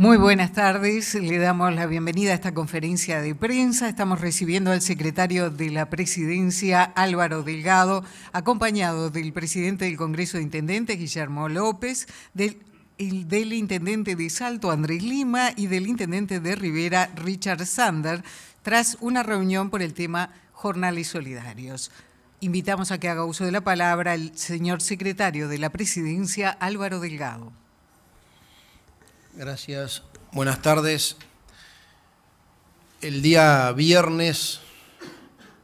Muy buenas tardes, le damos la bienvenida a esta conferencia de prensa. Estamos recibiendo al secretario de la Presidencia, Álvaro Delgado, acompañado del presidente del Congreso de Intendentes, Guillermo López, del, intendente de Salto, Andrés Lima, y del intendente de Rivera, Richard Sander, tras una reunión por el tema Jornales Solidarios. Invitamos a que haga uso de la palabra el señor secretario de la Presidencia, Álvaro Delgado. Gracias. Buenas tardes. El día viernes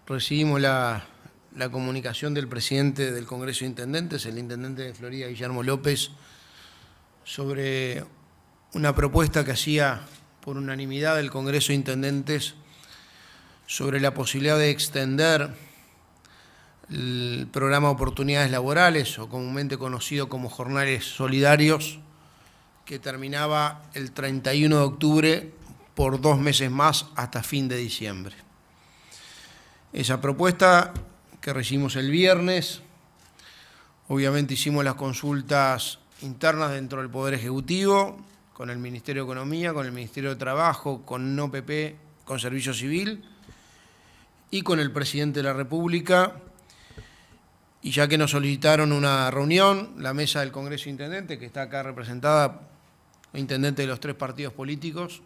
recibimos la, comunicación del presidente del Congreso de Intendentes, el intendente de Florida, Guillermo López, sobre una propuesta que hacía por unanimidad el Congreso de Intendentes sobre la posibilidad de extender el programa Oportunidades Laborales, o comúnmente conocido como Jornales Solidarios, que terminaba el 31 de octubre por dos meses más hasta fin de diciembre. Esa propuesta que recibimos el viernes, obviamente hicimos las consultas internas dentro del Poder Ejecutivo, con el Ministerio de Economía, con el Ministerio de Trabajo, con NOPP, con Servicio Civil y con el Presidente de la República. Y ya que nos solicitaron una reunión, la mesa del Congreso Intendente, que está acá representada intendente de los tres partidos políticos.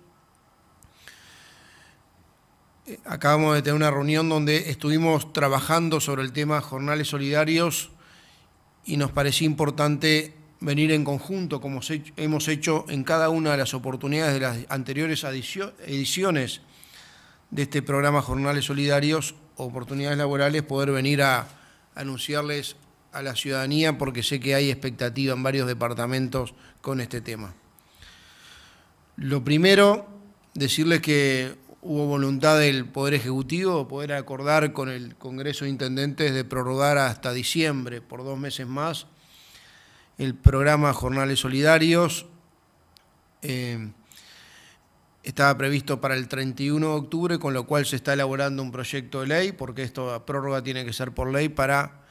Eh, acabamos de tener una reunión donde estuvimos trabajando sobre el tema jornales solidarios y nos parecía importante venir en conjunto, como hemos hecho en cada una de las oportunidades de las anteriores ediciones de este programa Jornales Solidarios, oportunidades laborales, poder venir a anunciarles a la ciudadanía, porque sé que hay expectativa en varios departamentos con este tema. Lo primero, decirles que hubo voluntad del Poder Ejecutivo poder acordar con el Congreso de Intendentes de prorrogar hasta diciembre, por dos meses más, el programa Jornales Solidarios. Eh, estaba previsto para el 31 de octubre, con lo cual se está elaborando un proyecto de ley, porque esta prórroga tiene que ser por ley para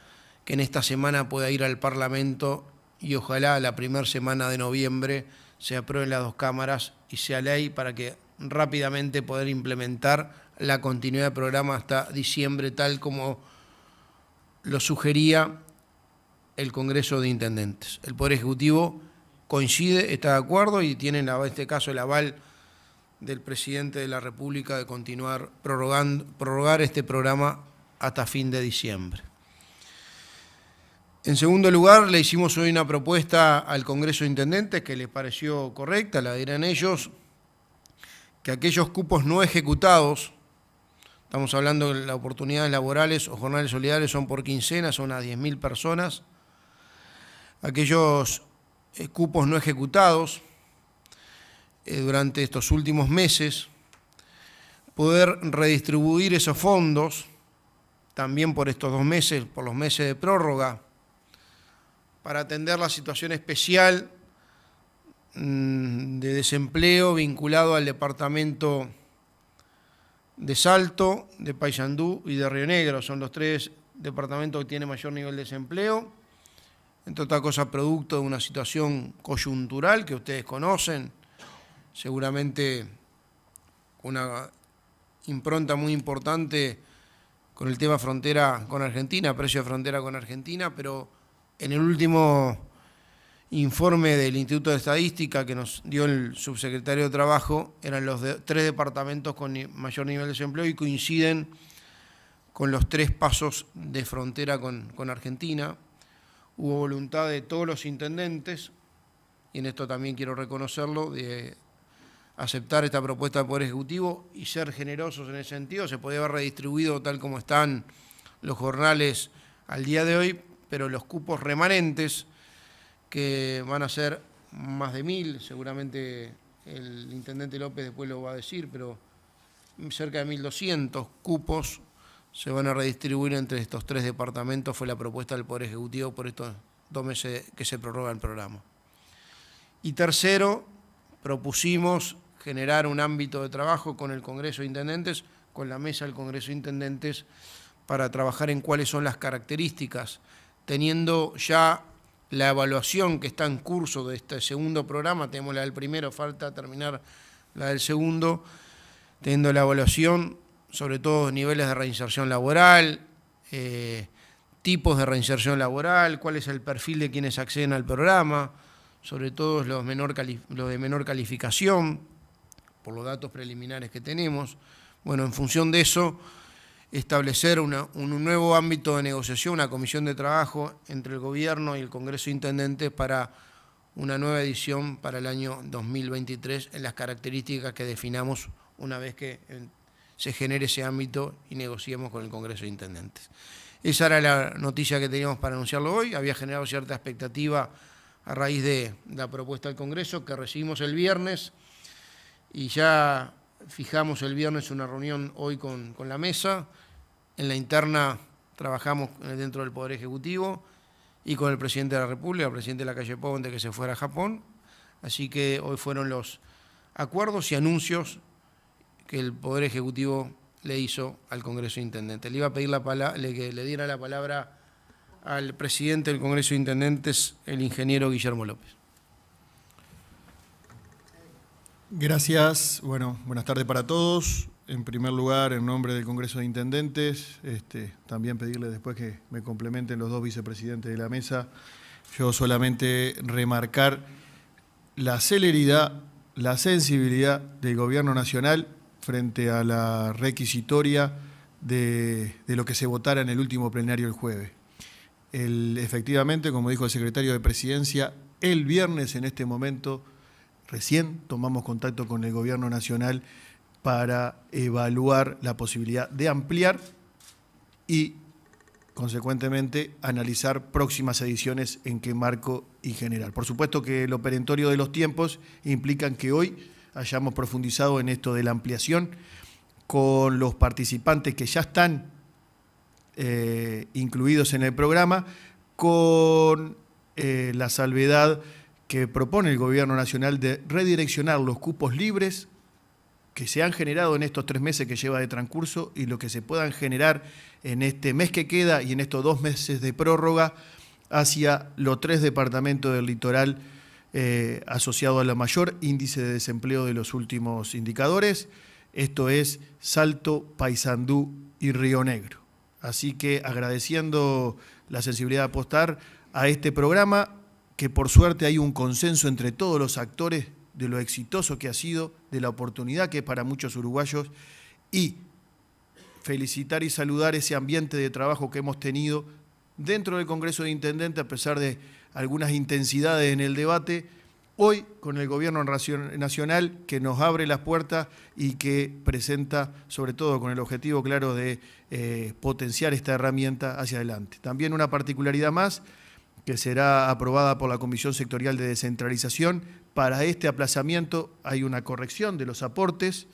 que en esta semana pueda ir al Parlamento y ojalá la primera semana de noviembre se aprueben las dos cámaras y sea ley para que rápidamente poder implementar la continuidad del programa hasta diciembre, tal como lo sugería el Congreso de Intendentes. El Poder Ejecutivo coincide, está de acuerdo y tiene en este caso el aval del Presidente de la República de continuar prorrogando, prorrogar este programa hasta fin de diciembre. En segundo lugar, le hicimos hoy una propuesta al Congreso de Intendentes que les pareció correcta, la dirán ellos, que aquellos cupos no ejecutados, estamos hablando de las oportunidades laborales o jornales solidarios son por quincenas, son a 10.000 personas, aquellos eh, cupos no ejecutados eh, durante estos últimos meses, poder redistribuir esos fondos, también por estos dos meses, por los meses de prórroga, para atender la situación especial mm, de desempleo vinculado al departamento de Salto, de Paysandú y de Río Negro. Son los tres departamentos que tienen mayor nivel de desempleo. Entre otras cosa producto de una situación coyuntural que ustedes conocen, seguramente una impronta muy importante con el tema frontera con Argentina, precio de frontera con Argentina, pero en el último informe del Instituto de Estadística que nos dio el subsecretario de Trabajo, eran los tres departamentos con mayor nivel de desempleo y coinciden con los tres pasos de frontera con, con Argentina. Hubo voluntad de todos los intendentes, y en esto también quiero reconocerlo, de aceptar esta propuesta del Poder Ejecutivo y ser generosos en ese sentido. Se podía haber redistribuido tal como están los jornales al día de hoy, pero los cupos remanentes, que van a ser más de mil, seguramente el intendente López después lo va a decir, pero cerca de 1.200 cupos se van a redistribuir entre estos tres departamentos, fue la propuesta del Poder Ejecutivo por estos dos meses que se prorroga el programa. Y tercero, propusimos generar un ámbito de trabajo con el Congreso de Intendentes, con la mesa del Congreso de Intendentes, para trabajar en cuáles son las características teniendo ya la evaluación que está en curso de este segundo programa, tenemos la del primero, falta terminar la del segundo, teniendo la evaluación sobre todo niveles de reinserción laboral, eh, tipos de reinserción laboral, cuál es el perfil de quienes acceden al programa, sobre todo los de menor calificación, por los datos preliminares que tenemos. Bueno, en función de eso establecer un nuevo ámbito de negociación, una comisión de trabajo entre el Gobierno y el Congreso de Intendentes para una nueva edición para el año 2023 en las características que definamos una vez que eh, se genere ese ámbito y negociemos con el Congreso de Intendentes. Esa era la noticia que teníamos para anunciarlo hoy. Había generado cierta expectativa a raíz de la propuesta del Congreso que recibimos el viernes y ya fijamos el viernes una reunión hoy con, la mesa, en la interna trabajamos dentro del Poder Ejecutivo y con el presidente de la República, el presidente de la calle Ponte que se fuera a Japón. Así que hoy fueron los acuerdos y anuncios que el Poder Ejecutivo le hizo al Congreso Intendente. Le iba a pedir la le, que le diera la palabra al presidente del Congreso de Intendentes, el ingeniero Guillermo López. Gracias. Bueno, buenas tardes para todos. En primer lugar, en nombre del Congreso de Intendentes, este, también pedirle después que me complementen los dos vicepresidentes de la mesa, yo solamente remarcar la celeridad, la sensibilidad del Gobierno Nacional frente a la requisitoria de, lo que se votara en el último plenario el jueves. efectivamente, como dijo el secretario de Presidencia, el viernes en este momento Recién tomamos contacto con el gobierno nacional para evaluar la posibilidad de ampliar y, consecuentemente, analizar próximas ediciones en qué marco y general. Por supuesto que lo perentorio de los tiempos implican que hoy hayamos profundizado en esto de la ampliación con los participantes que ya están eh, incluidos en el programa, con eh, la salvedad que propone el Gobierno Nacional de redireccionar los cupos libres que se han generado en estos tres meses que lleva de transcurso y lo que se puedan generar en este mes que queda y en estos dos meses de prórroga hacia los tres departamentos del litoral asociados eh, asociado a la mayor índice de desempleo de los últimos indicadores. Esto es Salto, Paysandú y Río Negro. Así que agradeciendo la sensibilidad de apostar a este programa, que por suerte hay un consenso entre todos los actores de lo exitoso que ha sido, de la oportunidad que es para muchos uruguayos y felicitar y saludar ese ambiente de trabajo que hemos tenido dentro del Congreso de Intendente, a pesar de algunas intensidades en el debate, hoy con el Gobierno Nacional que nos abre las puertas y que presenta, sobre todo con el objetivo claro de eh, potenciar esta herramienta hacia adelante. También una particularidad más que será aprobada por la Comisión Sectorial de Descentralización. Para este aplazamiento hay una corrección de los aportes.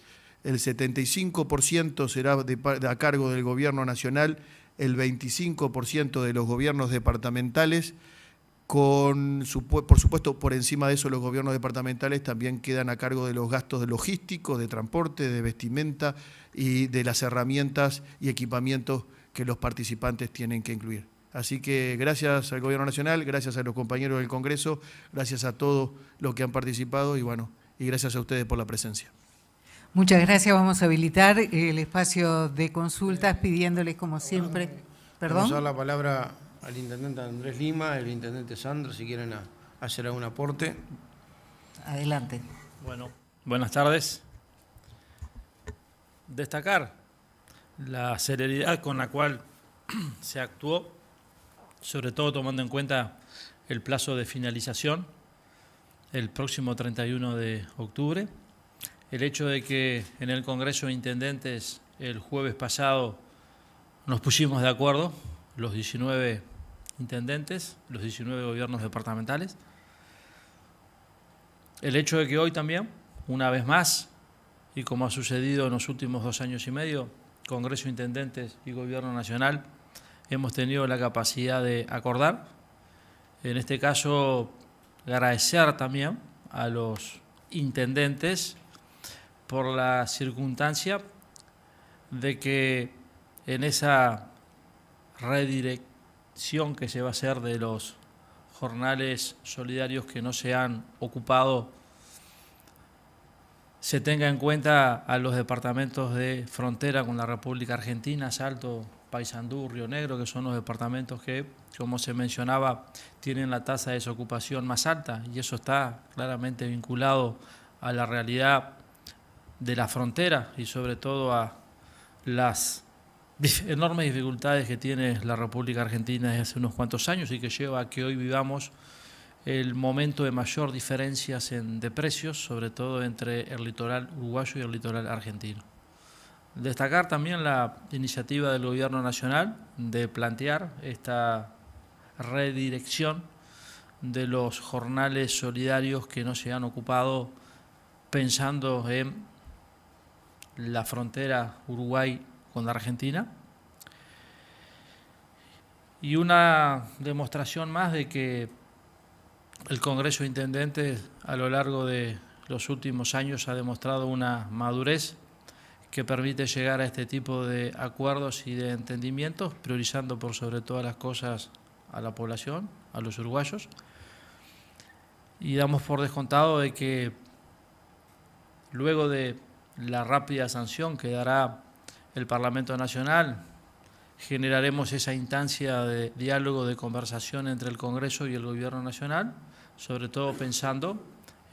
El 75% será de, a cargo del Gobierno Nacional, el 25% de los gobiernos departamentales. Con, por supuesto, por encima de eso, los gobiernos departamentales también quedan a cargo de los gastos de logísticos, de transporte, de vestimenta y de las herramientas y equipamientos que los participantes tienen que incluir. Así que gracias al Gobierno Nacional, gracias a los compañeros del Congreso, gracias a todos los que han participado y bueno, y gracias a ustedes por la presencia. Muchas gracias. Vamos a habilitar el espacio de consultas pidiéndoles, como siempre, perdón. Vamos a dar la palabra al intendente Andrés Lima, el intendente Sandro, si quieren hacer algún aporte. Adelante. Bueno, buenas tardes. Destacar la celeridad con la cual se actuó sobre todo tomando en cuenta el plazo de finalización, el próximo 31 de octubre. El hecho de que en el Congreso de Intendentes el jueves pasado nos pusimos de acuerdo, los 19 intendentes, los 19 gobiernos departamentales. El hecho de que hoy también, una vez más, y como ha sucedido en los últimos dos años y medio, Congreso, de Intendentes y Gobierno Nacional hemos tenido la capacidad de acordar. En este caso, agradecer también a los intendentes por la circunstancia de que en esa redirección que se va a hacer de los jornales solidarios que no se han ocupado, se tenga en cuenta a los departamentos de frontera con la República Argentina, Salto, Paysandú, Río Negro, que son los departamentos que, como se mencionaba, tienen la tasa de desocupación más alta y eso está claramente vinculado a la realidad de la frontera y sobre todo a las enormes dificultades que tiene la República Argentina desde hace unos cuantos años y que lleva a que hoy vivamos el momento de mayor diferencias de precios, sobre todo entre el litoral uruguayo y el litoral argentino. Destacar también la iniciativa del Gobierno Nacional de plantear esta redirección de los jornales solidarios que no se han ocupado pensando en la frontera Uruguay con la Argentina. Y una demostración más de que el Congreso Intendente a lo largo de los últimos años ha demostrado una madurez que permite llegar a este tipo de acuerdos y de entendimientos, priorizando por sobre todas las cosas a la población, a los uruguayos. Y damos por descontado de que luego de la rápida sanción que dará el Parlamento Nacional, generaremos esa instancia de diálogo, de conversación entre el Congreso y el Gobierno Nacional, sobre todo pensando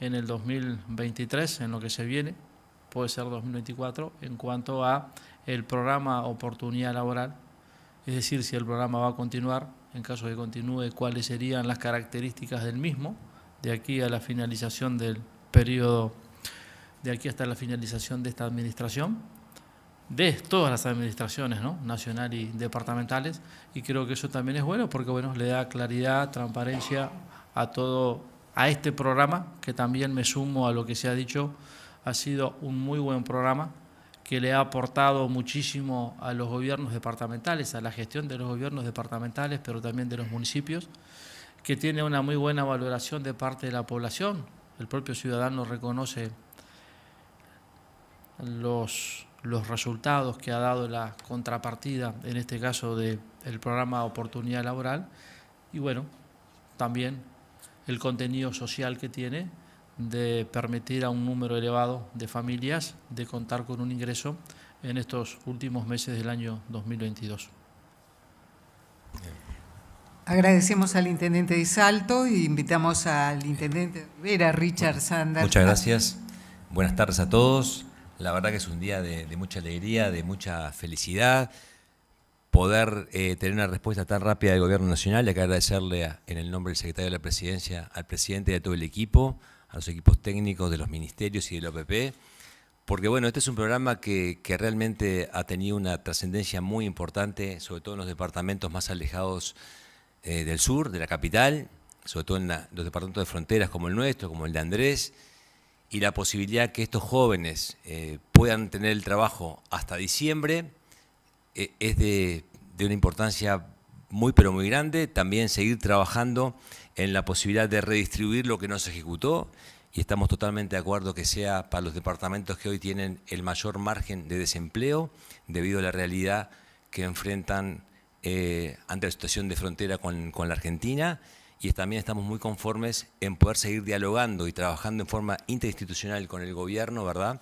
en el 2023, en lo que se viene puede ser 2024, en cuanto a el programa oportunidad laboral, es decir, si el programa va a continuar, en caso de que continúe, cuáles serían las características del mismo, de aquí a la finalización del periodo, de aquí hasta la finalización de esta administración, de todas las administraciones, ¿no? nacional y departamentales, y creo que eso también es bueno porque bueno, le da claridad, transparencia a todo, a este programa, que también me sumo a lo que se ha dicho ha sido un muy buen programa que le ha aportado muchísimo a los gobiernos departamentales, a la gestión de los gobiernos departamentales, pero también de los municipios, que tiene una muy buena valoración de parte de la población. El propio ciudadano reconoce los, los resultados que ha dado la contrapartida, en este caso del de programa Oportunidad Laboral, y bueno, también el contenido social que tiene de permitir a un número elevado de familias de contar con un ingreso en estos últimos meses del año 2022. Agradecemos al intendente de Salto y e invitamos al intendente Vera Richard Sanders. Muchas gracias. Buenas tardes a todos. La verdad que es un día de, mucha alegría, de mucha felicidad. Poder eh, tener una respuesta tan rápida del Gobierno Nacional y agradecerle en el nombre del secretario de la Presidencia al presidente y a todo el equipo, a los equipos técnicos de los ministerios y del OPP, porque bueno, este es un programa que, realmente ha tenido una trascendencia muy importante, sobre todo en los departamentos más alejados eh, del sur, de la capital, sobre todo en los departamentos de fronteras como el nuestro, como el de Andrés, y la posibilidad que estos jóvenes eh, puedan tener el trabajo hasta diciembre eh, es de, de una importancia muy pero muy grande, también seguir trabajando en la posibilidad de redistribuir lo que no se ejecutó y estamos totalmente de acuerdo que sea para los departamentos que hoy tienen el mayor margen de desempleo debido a la realidad que enfrentan eh, ante la situación de frontera con, la Argentina y también estamos muy conformes en poder seguir dialogando y trabajando en forma interinstitucional con el gobierno, ¿verdad?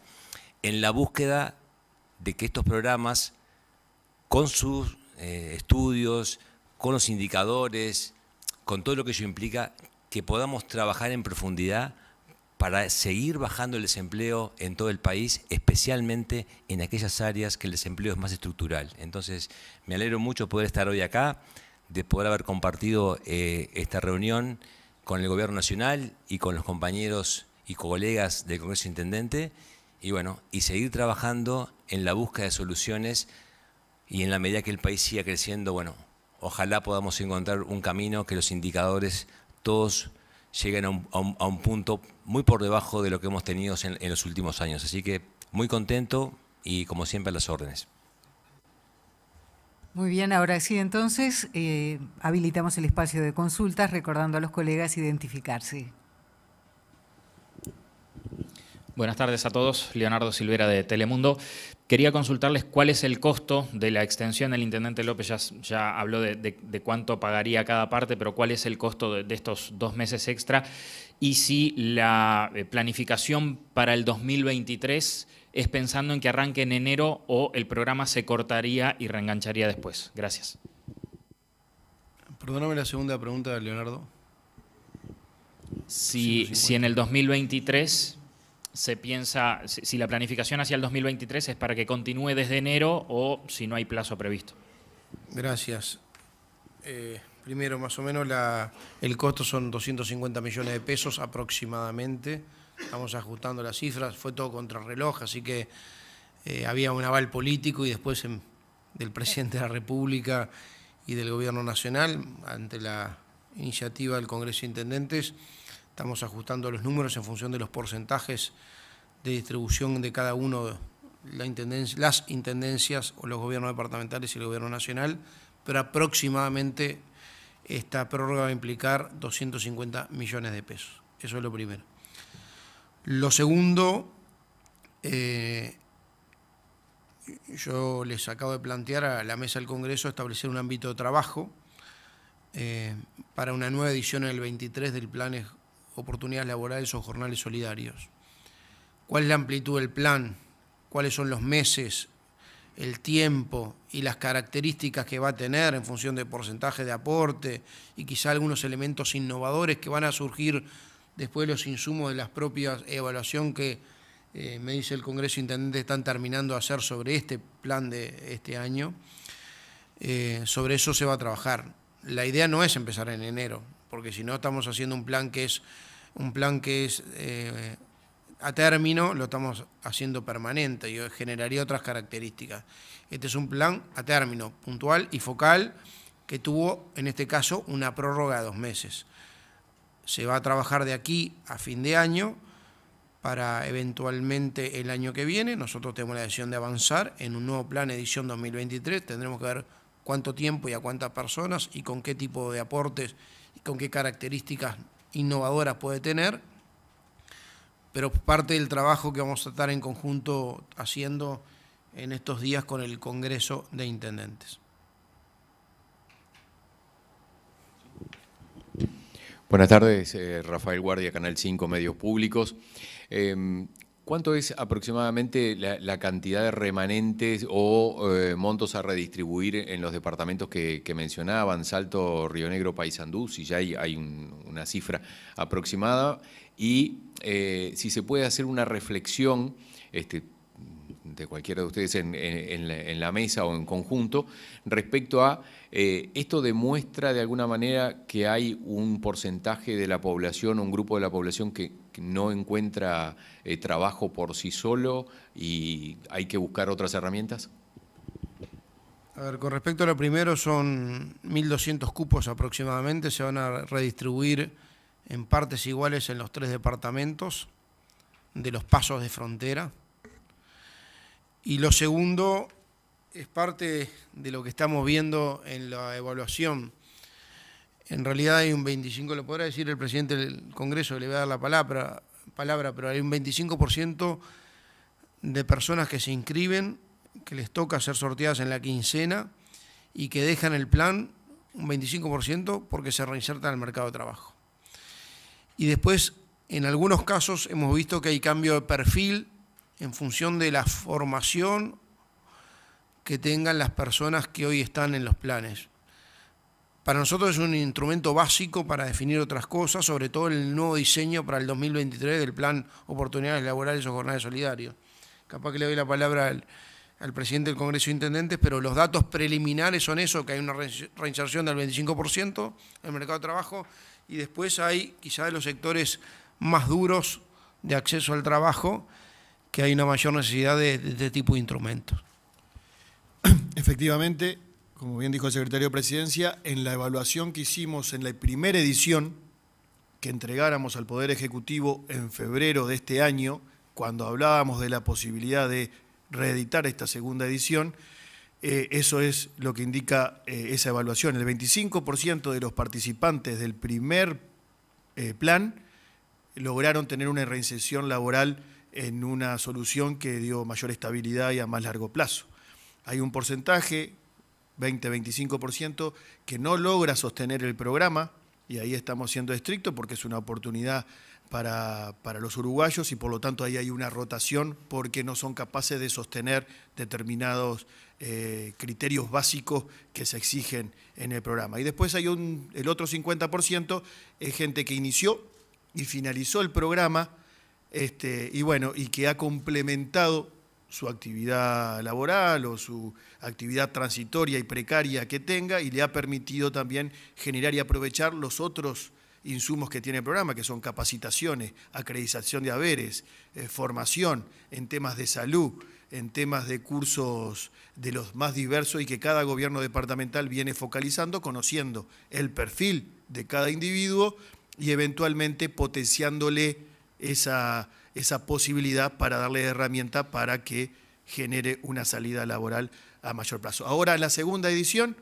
En la búsqueda de que estos programas, con sus eh, estudios, con los indicadores, con todo lo que ello implica, que podamos trabajar en profundidad para seguir bajando el desempleo en todo el país, especialmente en aquellas áreas que el desempleo es más estructural. Entonces, me alegro mucho poder estar hoy acá, de poder haber compartido eh, esta reunión con el Gobierno Nacional y con los compañeros y colegas del Congreso Intendente, y bueno, y seguir trabajando en la búsqueda de soluciones y en la medida que el país siga creciendo, bueno, ojalá podamos encontrar un camino que los indicadores todos lleguen a un, punto muy por debajo de lo que hemos tenido en, los últimos años. Así que muy contento y como siempre a las órdenes. Muy bien, ahora sí, entonces eh, habilitamos el espacio de consultas recordando a los colegas identificarse. Buenas tardes a todos. Leonardo Silvera de Telemundo. Quería consultarles cuál es el costo de la extensión. El intendente López ya, habló de, cuánto pagaría cada parte, pero cuál es el costo de, estos dos meses extra y si la eh, planificación para el 2023 es pensando en que arranque en enero o el programa se cortaría y reengancharía después. Gracias. Perdóname la segunda pregunta, Leonardo. Si, si en el 2023 se piensa si la planificación hacia el 2023 es para que continúe desde enero o si no hay plazo previsto. Gracias. Eh, primero, más o menos, el costo son 250 millones de pesos aproximadamente. Estamos ajustando las cifras, fue todo contrarreloj, así que eh, había un aval político y después del presidente de la República y del Gobierno Nacional ante la iniciativa del Congreso de Intendentes. Estamos ajustando los números en función de los porcentajes de distribución de cada uno, la las intendencias o los gobiernos departamentales y el gobierno nacional, pero aproximadamente esta prórroga va a implicar 250 millones de pesos. Eso es lo primero. Lo segundo, eh, yo les acabo de plantear a la mesa del Congreso establecer un ámbito de trabajo eh, para una nueva edición en el 23 del Plan oportunidades laborales o jornales solidarios. ¿Cuál es la amplitud del plan? ¿Cuáles son los meses, el tiempo y las características que va a tener en función de porcentaje de aporte y quizá algunos elementos innovadores que van a surgir después de los insumos de las propias evaluación que eh, me dice el Congreso Intendente están terminando de hacer sobre este plan de este año. Eh, sobre eso se va a trabajar. La idea no es empezar en enero, porque si no estamos haciendo un plan que es un plan que es eh, a término, lo estamos haciendo permanente y generaría otras características. Este es un plan a término, puntual y focal, que tuvo en este caso una prórroga de dos meses. Se va a trabajar de aquí a fin de año para eventualmente el año que viene. Nosotros tenemos la decisión de avanzar en un nuevo plan edición 2023. Tendremos que ver cuánto tiempo y a cuántas personas y con qué tipo de aportes y con qué características innovadoras puede tener. Pero parte del trabajo que vamos a estar en conjunto haciendo en estos días con el Congreso de Intendentes. Buenas tardes, eh, Rafael Guardia, Canal 5, Medios Públicos. Em, ¿Cuánto es aproximadamente la, cantidad de remanentes o eh, montos a redistribuir en los departamentos que, mencionaban, Salto, Río Negro, Paysandú, si ya hay, una cifra aproximada? Y eh, si se puede hacer una reflexión, este, de cualquiera de ustedes en, la, mesa o en conjunto respecto a eh, esto demuestra de alguna manera que hay un porcentaje de la población, un grupo de la población que, no encuentra eh, trabajo por sí solo y hay que buscar otras herramientas. A ver, con respecto a lo primero, son 1.200 cupos aproximadamente, se van a redistribuir en partes iguales en los tres departamentos de los pasos de frontera. Y lo segundo es parte de lo que estamos viendo en la evaluación. En realidad hay un 25, lo podrá decir el presidente del Congreso, le voy a dar la palabra, palabra pero hay un 25% de personas que se inscriben, que les toca ser sorteadas en la quincena y que dejan el plan, un 25%, porque se reinsertan al mercado de trabajo. Y después, en algunos casos, hemos visto que hay cambio de perfil en función de la formación que tengan las personas que hoy están en los planes. Para nosotros es un instrumento básico para definir otras cosas, sobre todo el nuevo diseño para el 2023 del Plan Oportunidades Laborales o Jornadas Solidarios. Capaz que le doy la palabra al, presidente del Congreso de Intendentes, pero los datos preliminares son eso, que hay una reinserción del 25% en el mercado de trabajo y después hay quizás de los sectores más duros de acceso al trabajo que hay una mayor necesidad de este tipo de instrumentos. efectivamente, como bien dijo el secretario de Presidencia, en la evaluación que hicimos en la primera edición que entregáramos al Poder Ejecutivo en febrero de este año, cuando hablábamos de la posibilidad de reeditar esta segunda edición, eh, eso es lo que indica eh, esa evaluación. El 25% de los participantes del primer eh, plan lograron tener una reinserción laboral en una solución que dio mayor estabilidad y a más largo plazo hay un porcentaje, 20-25%, que no logra sostener el programa, y ahí estamos siendo estrictos porque es una oportunidad para, para, los uruguayos y por lo tanto ahí hay una rotación porque no son capaces de sostener determinados eh, criterios básicos que se exigen en el programa. Y después hay un, el otro 50% es gente que inició y finalizó el programa este, y bueno, y que ha complementado su actividad laboral o su actividad transitoria y precaria que tenga y le ha permitido también generar y aprovechar los otros insumos que tiene el programa, que son capacitaciones, acreditación de haberes, eh, formación en temas de salud, en temas de cursos de los más diversos y que cada gobierno departamental viene focalizando, conociendo el perfil de cada individuo y eventualmente potenciándole esa esa posibilidad para darle herramienta para que genere una salida laboral a mayor plazo. Ahora, en la segunda edición,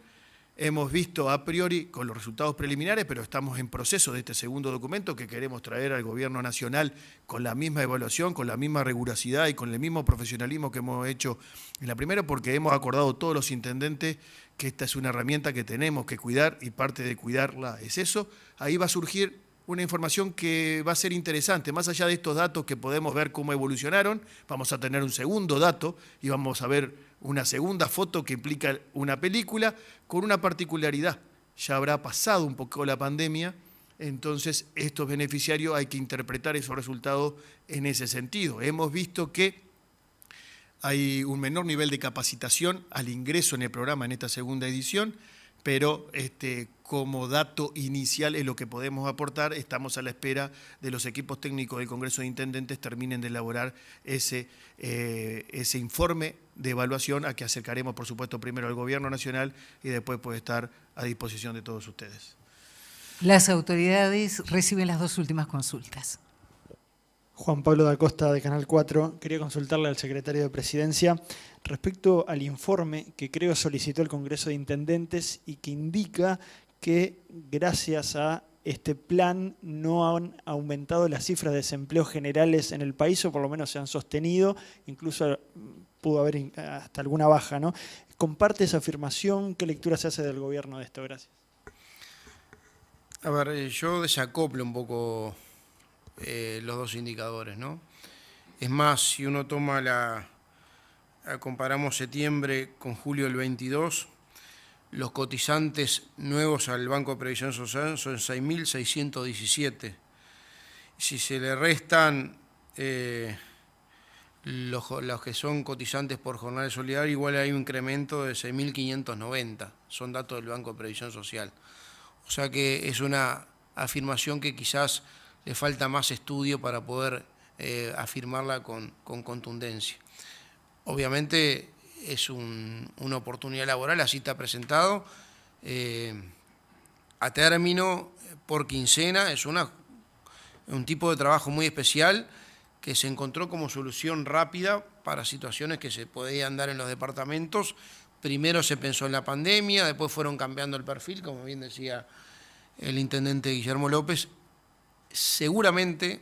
hemos visto a priori con los resultados preliminares, pero estamos en proceso de este segundo documento que queremos traer al Gobierno Nacional con la misma evaluación, con la misma rigurosidad y con el mismo profesionalismo que hemos hecho en la primera, porque hemos acordado todos los intendentes que esta es una herramienta que tenemos que cuidar y parte de cuidarla es eso. Ahí va a surgir una información que va a ser interesante. Más allá de estos datos que podemos ver cómo evolucionaron, vamos a tener un segundo dato y vamos a ver una segunda foto que implica una película con una particularidad. Ya habrá pasado un poco la pandemia, entonces estos beneficiarios hay que interpretar esos resultados en ese sentido. Hemos visto que hay un menor nivel de capacitación al ingreso en el programa en esta segunda edición pero este, como dato inicial es lo que podemos aportar. Estamos a la espera de los equipos técnicos del Congreso de Intendentes terminen de elaborar ese, eh, ese informe de evaluación a que acercaremos, por supuesto, primero al Gobierno Nacional y después puede estar a disposición de todos ustedes. Las autoridades reciben las dos últimas consultas. Juan Pablo da Costa de Canal 4. Quería consultarle al secretario de Presidencia respecto al informe que creo solicitó el Congreso de Intendentes y que indica que gracias a este plan no han aumentado las cifras de desempleo generales en el país o por lo menos se han sostenido, incluso mm, pudo haber hasta alguna baja, ¿no? ¿Comparte esa afirmación? ¿Qué lectura se hace del gobierno de esto? Gracias. A ver, eh, yo desacoplo un poco eh, los dos indicadores, ¿no? Es más, si uno toma la, comparamos septiembre con julio del 22, los cotizantes nuevos al Banco de Previsión Social son 6.617. Si se le restan eh, los, que son cotizantes por jornada solidaria, igual hay un incremento de 6.590, son datos del Banco de Previsión Social. O sea que es una afirmación que quizás le falta más estudio para poder eh, afirmarla con, contundencia. Obviamente es una oportunidad laboral, así está presentado. Eh, a término por quincena es una, un tipo de trabajo muy especial que se encontró como solución rápida para situaciones que se podían dar en los departamentos. Primero se pensó en la pandemia, después fueron cambiando el perfil, como bien decía el intendente Guillermo López, seguramente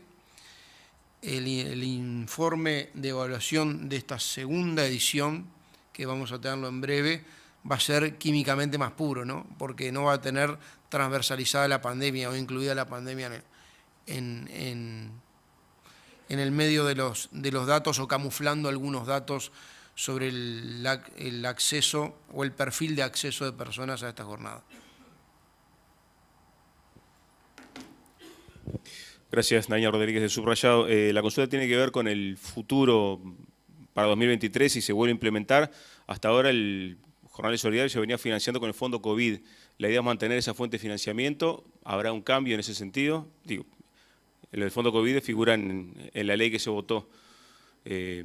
el, informe de evaluación de esta segunda edición, que vamos a tenerlo en breve, va a ser químicamente más puro, porque no va a tener transversalizada la pandemia o incluida la pandemia en el, medio de los, datos o camuflando algunos datos sobre el, el acceso o el perfil de acceso de personas a esta jornada. Gracias, Naña Rodríguez de Subrayado. Eh, la consulta tiene que ver con el futuro para 2023 y se vuelve a implementar. Hasta ahora el Jornal de Solidaridad se venía financiando con el fondo COVID. La idea es mantener esa fuente de financiamiento. ¿Habrá un cambio en ese sentido? Digo, el fondo COVID figura en, la ley que se votó. Eh,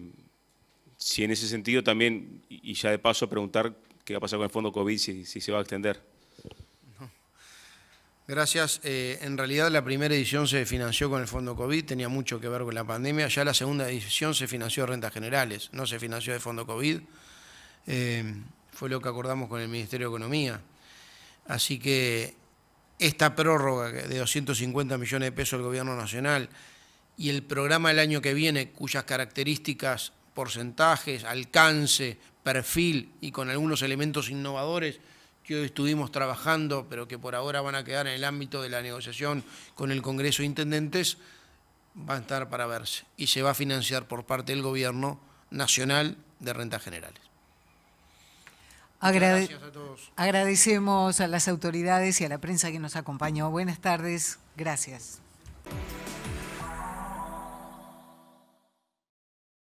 si en ese sentido también, y ya de paso preguntar qué va a pasar con el fondo COVID, si se va a extender. Gracias. Eh, en realidad la primera edición se financió con el fondo COVID, tenía mucho que ver con la pandemia. Ya la segunda edición se financió de rentas generales, no se financió de fondo COVID. Eh, fue lo que acordamos con el Ministerio de Economía. Así que esta prórroga de 250 millones de pesos del Gobierno Nacional y el programa del año que viene, cuyas características, porcentajes, alcance, perfil y con algunos elementos innovadores estuvimos trabajando, pero que por ahora van a quedar en el ámbito de la negociación con el Congreso de Intendentes, va a estar para verse y se va a financiar por parte del Gobierno Nacional de Rentas Generales. gracias a todos. Agradecemos a las autoridades y a la prensa que nos acompañó. Buenas tardes. Gracias.